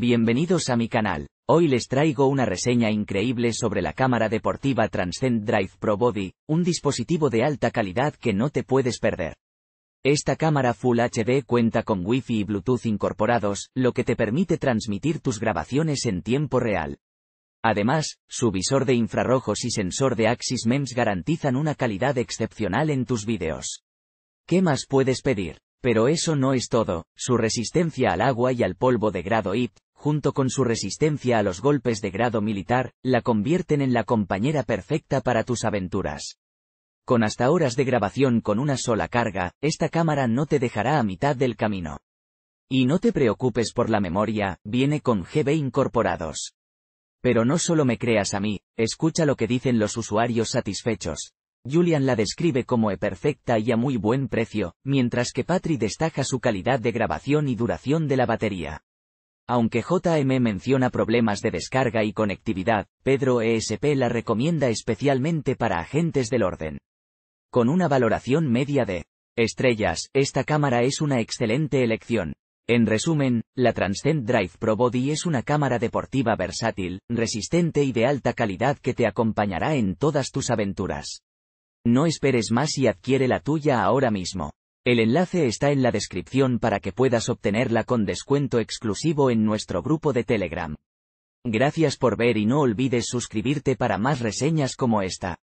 Bienvenidos a mi canal. Hoy les traigo una reseña increíble sobre la cámara deportiva Transcend Drive Pro Body, un dispositivo de alta calidad que no te puedes perder. Esta cámara Full HD cuenta con Wi-Fi y Bluetooth incorporados, lo que te permite transmitir tus grabaciones en tiempo real. Además, su visor de infrarrojos y sensor de Axis MEMS garantizan una calidad excepcional en tus videos. ¿Qué más puedes pedir? Pero eso no es todo, su resistencia al agua y al polvo de grado IP junto con su resistencia a los golpes de grado militar, la convierten en la compañera perfecta para tus aventuras. Con hasta horas de grabación con una sola carga, esta cámara no te dejará a mitad del camino. Y no te preocupes por la memoria, viene con GB incorporados. Pero no solo me creas a mí, escucha lo que dicen los usuarios satisfechos. Julian la describe como e perfecta y a muy buen precio, mientras que Patri destaca su calidad de grabación y duración de la batería. Aunque JM menciona problemas de descarga y conectividad, Pedro ESP la recomienda especialmente para agentes del orden. Con una valoración media de estrellas, esta cámara es una excelente elección. En resumen, la Transcend Drive Pro Body es una cámara deportiva versátil, resistente y de alta calidad que te acompañará en todas tus aventuras. No esperes más y adquiere la tuya ahora mismo. El enlace está en la descripción para que puedas obtenerla con descuento exclusivo en nuestro grupo de Telegram. Gracias por ver y no olvides suscribirte para más reseñas como esta.